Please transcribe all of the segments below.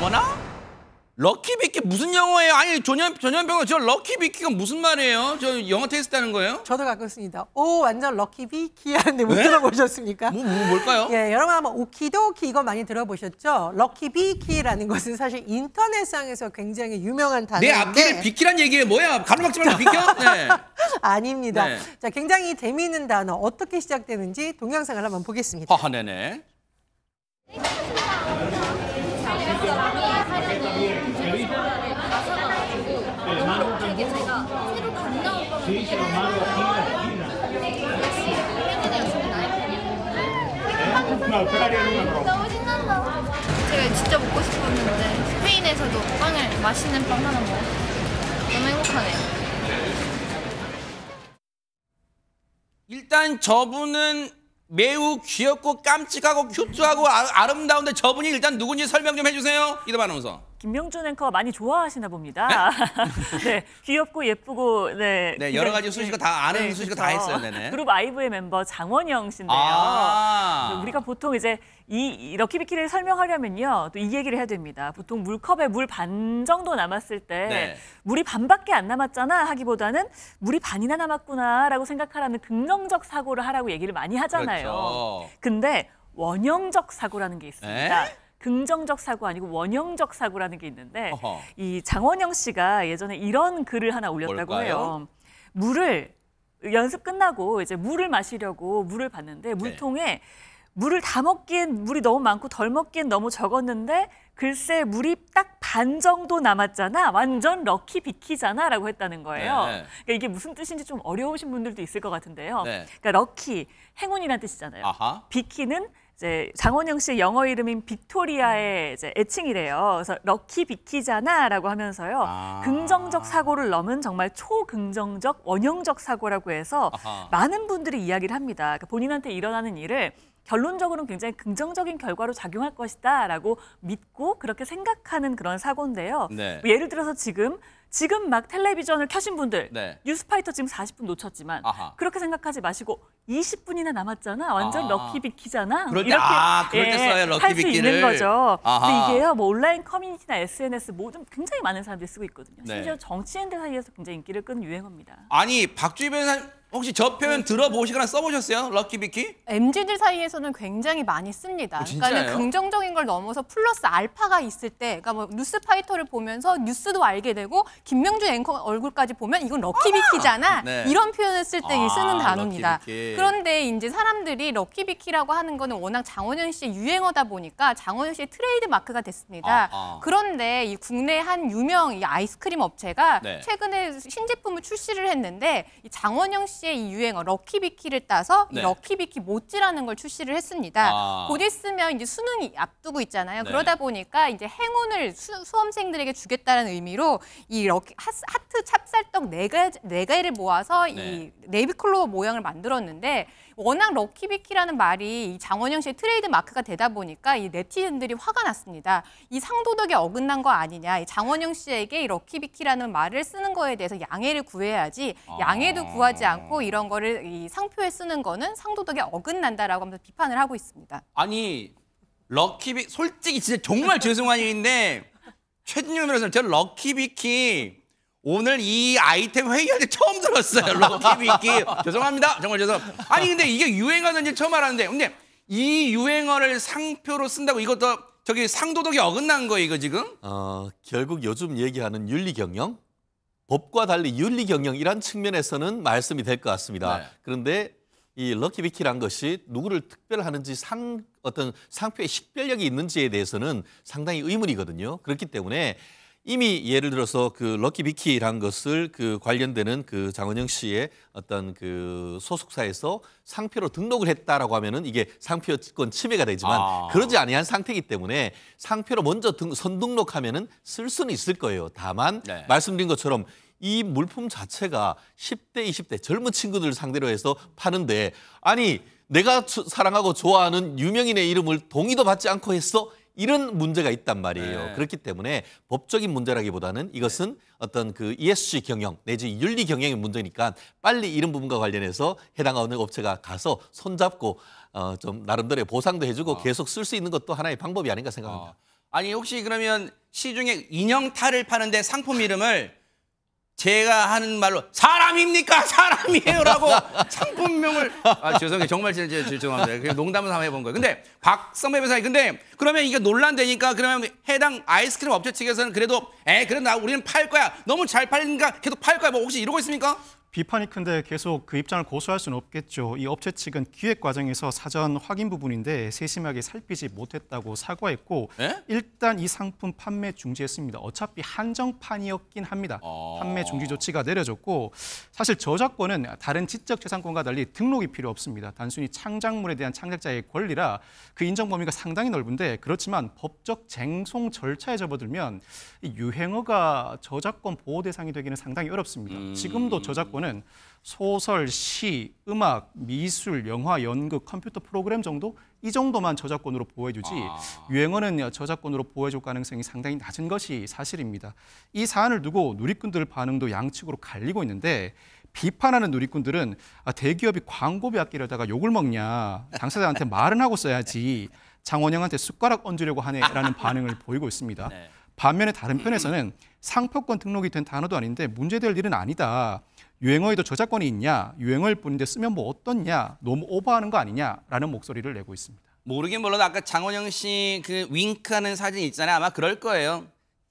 어머나? 럭키비키 무슨 영어예요? 아니 전염 전현병은 저 럭키비키가 무슨 말이에요? 저 영어 테스트하는 거예요? 저도 갖고 있습니다. 오 완전 럭키비키하는데 못 네? 들어보셨습니까? 뭐, 뭐 뭘까요? 예, 여러분 아마 오키도키 이거 많이 들어보셨죠? 럭키비키라는 것은 사실 인터넷상에서 굉장히 유명한 단어인데 내앞뒤 비키란 얘기에 뭐야? 가로막지 말고 비켜? 네. 아닙니다. 네. 자, 굉장히 재미있는 단어 어떻게 시작되는지 동영상을 한번 보겠습니다. 하하 네네. 제가 진짜 먹고 싶었는데 스페인에서도 빵을 맛있는 빵 하나 먹었어요. 너무 행복하네요. 일단 저분은 매우 귀엽고 깜찍하고 큐트하고 아, 름다운데 저분이 일단 누군지 설명 좀 해주세요. 이름 아나운서. 김명준 앵커가 많이 좋아하시나 봅니다. 네, 네 귀엽고 예쁘고 네. 네 여러 가지 소식을 다 아는 네, 소식을 그다 했어요, 네네. 그룹 아이브의 멤버 장원영 씨인데요. 아 그 우리가 보통 이제 이 럭키비키를 설명하려면요, 또 이 얘기를 해야 됩니다. 보통 물컵에 물 반 정도 남았을 때 네. 물이 반밖에 안 남았잖아 하기보다는 물이 반이나 남았구나라고 생각하라는 긍정적 사고를 하라고 얘기를 많이 하잖아요. 그렇죠. 근데 원형적 사고라는 게 있습니다. 에? 네? 긍정적 사고 아니고 원형적 사고라는 게 있는데 어허. 이 장원영 씨가 예전에 이런 글을 하나 올렸다고 뭘까요? 해요. 물을 연습 끝나고 이제 물을 마시려고 물을 봤는데 네. 물통에 네. 물을 다 먹기엔 물이 너무 많고 덜 먹기엔 너무 적었는데 글쎄 물이 딱 반 정도 남았잖아 완전 럭키 비키잖아라고 했다는 거예요. 네, 네. 그러니까 이게 무슨 뜻인지 좀 어려우신 분들도 있을 것 같은데요. 네. 그러니까 럭키 행운이란 뜻이잖아요. 아하. 비키는 이제 장원영 씨의 영어 이름인 빅토리아의 음. 이제 애칭이래요. 그래서 럭키 비키잖아라고 하면서요. 아. 긍정적 사고를 넘은 정말 초긍정적 원형적 사고라고 해서 아하. 많은 분들이 이야기를 합니다. 그러니까 본인한테 일어나는 일을 결론적으로는 굉장히 긍정적인 결과로 작용할 것이다라고 믿고 그렇게 생각하는 그런 사고인데요. 네. 뭐 예를 들어서 지금 지금 막 텔레비전을 켜신 분들 네. 뉴스파이터 지금 40분 놓쳤지만 아하. 그렇게 생각하지 마시고 20분이나 남았잖아. 완전 아. 럭키비키잖아. 그럴 때, 이렇게 아, 그럴 때 예, 써요, 럭키 할수 있는 거죠. 아하. 근데 이게요. 뭐 온라인 커뮤니티나 SNS 모든 굉장히 많은 사람들이 쓰고 있거든요. 네. 심지어 정치인들 사이에서 굉장히 인기를 끈 유행어입니다. 아니, 박주희 변호사님 혹시 저 표현 네. 들어보시거나 써보셨어요? 럭키비키? MZ들 사이에서는 굉장히 많이 씁니다. 어, 그러니까 긍정적인 걸 넘어서 플러스 알파가 있을 때, 그러니까 뭐 뉴스파이터를 보면서 뉴스도 알게 되고 김명주 앵커 얼굴까지 보면 이건 럭키비키잖아. 네. 이런 표현을 쓸때 아, 쓰는 아, 단어입니다. 럭키비키. 그런데 이제 사람들이 럭키비키라고 하는 거는 워낙 장원영 씨의 유행어다 보니까 장원영 씨의 트레이드 마크가 됐습니다. 아, 아. 그런데 이 국내 한 유명 이 아이스크림 업체가 네. 최근에 신제품을 출시를 했는데 이 장원영 씨의 이 유행어 럭키비키를 따서 네. 럭키비키 모찌라는 걸 출시를 했습니다. 아. 곧 있으면 이제 수능이 앞두고 있잖아요. 네. 그러다 보니까 이제 행운을 수, 수험생들에게 주겠다는 의미로 이 이렇게 하트 찹쌀떡 네 개, 네 개를 모아서 네. 이네비클로 모양을 만들었는데 워낙 럭키비키라는 말이 이 장원영 씨의 트레이드 마크가 되다 보니까 이 네티즌들이 화가 났습니다. 이 상도덕에 어긋난 거 아니냐. 이 장원영 씨에게 이 럭키비키라는 말을 쓰는 거에 대해서 양해를 구해야지 아. 양해도 구하지 않고 이런 거를 이 상표에 쓰는 거는 상도덕에 어긋난다라고 하면서 비판을 하고 있습니다. 아니 럭키비 솔직히 진짜 정말 죄송한 일인데 최진용 변호사님, 제가 럭키비키 오늘 이 아이템 회의할 때 처음 들었어요. 럭키비키. 죄송합니다. 정말 죄송합니다. 아니, 근데 이게 유행어인지 처음 알았는데, 근데 이 유행어를 상표로 쓴다고 이것도 저기 상도덕이 어긋난 거예요, 이거 지금? 어, 결국 요즘 얘기하는 윤리경영? 법과 달리 윤리경영이란 측면에서는 말씀이 될 것 같습니다. 네. 그런데 이 럭키비키란 것이 누구를 특별하는지 상 어떤 상표의 식별력이 있는지에 대해서는 상당히 의문이거든요. 그렇기 때문에 이미 예를 들어서 그 럭키비키란 것을 그 관련되는 그 장원영 씨의 어떤 그 소속사에서 상표로 등록을 했다라고 하면은 이게 상표권 침해가 되지만 아. 그러지 아니한 상태이기 때문에 상표로 먼저 등, 선등록하면은 쓸 수는 있을 거예요. 다만 네. 말씀드린 것처럼 이 물품 자체가 10대, 20대 젊은 친구들 상대로 해서 파는데 아니 내가 사랑하고 좋아하는 유명인의 이름을 동의도 받지 않고 했어? 이런 문제가 있단 말이에요. 네. 그렇기 때문에 법적인 문제라기보다는 이것은 어떤 그 ESG 경영 내지 윤리 경영의 문제니까 빨리 이런 부분과 관련해서 해당하는 업체가 가서 손잡고 어, 좀 나름대로의 보상도 해주고 어. 계속 쓸 수 있는 것도 하나의 방법이 아닌가 생각합니다. 어. 아니 혹시 그러면 시중에 인형 탈을 파는데 상품 이름을 제가 하는 말로 사람입니까 사람이에요라고 상품명을 아 죄송해요 정말 진짜 죄송합니다 그냥 농담을 삼아 해본 거예요 근데 박성배 회사님 근데 그러면 이게 논란되니까 그러면 해당 아이스크림 업체 측에서는 그래도 에 그래 도 우리는 팔 거야 너무 잘 팔리니까 계속 팔 거야 뭐 혹시 이러고 있습니까 비판이 큰데 계속 그 입장을 고수할 수는 없겠죠. 이 업체 측은 기획 과정에서 사전 확인 부분인데 세심하게 살피지 못했다고 사과했고 에? 예? 일단 이 상품 판매 중지했습니다. 어차피 한정판이었긴 합니다. 어... 판매 중지 조치가 내려졌고 사실 저작권은 다른 지적재산권과 달리 등록이 필요 없습니다. 단순히 창작물에 대한 창작자의 권리라 그 인정 범위가 상당히 넓은데 그렇지만 법적 쟁송 절차에 접어들면 유행어가 저작권 보호 대상이 되기는 상당히 어렵습니다. 음. 지금도 저작권 정도는 소설, 시, 음악, 미술, 영화, 연극, 컴퓨터 프로그램 정도 이 정도만 저작권으로 보호해주지 아... 유행어는 저작권으로 보호해줄 가능성이 상당히 낮은 것이 사실입니다. 이 사안을 두고 누리꾼들 반응도 양측으로 갈리고 있는데 비판하는 누리꾼들은 아, 대기업이 광고비 아끼려다가 욕을 먹냐 당사자한테 말은 하고 써야지 장원영한테 숟가락 얹으려고 하네라는 반응을 보이고 있습니다. 네. 반면에 다른 편에서는 상표권 등록이 된 단어도 아닌데 문제될 일은 아니다. 유행어에도 저작권이 있냐, 유행어일 뿐인데 쓰면 뭐 어떻냐, 너무 오버하는 거 아니냐라는 목소리를 내고 있습니다. 모르긴 몰라도 아까 장원영 씨 그 윙크하는 사진 있잖아요. 아마 그럴 거예요.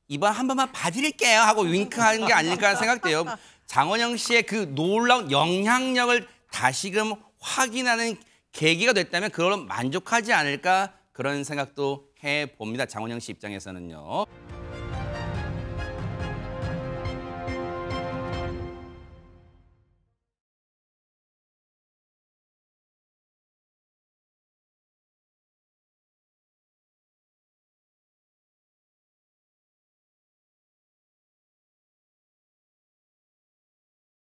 이번 한 번만 봐드릴게요 하고 윙크하는 게 아닐까 생각돼요. 장원영 씨의 그 놀라운 영향력을 다시금 확인하는 계기가 됐다면 그걸 만족하지 않을까 그런 생각도 해봅니다. 장원영 씨 입장에서는요.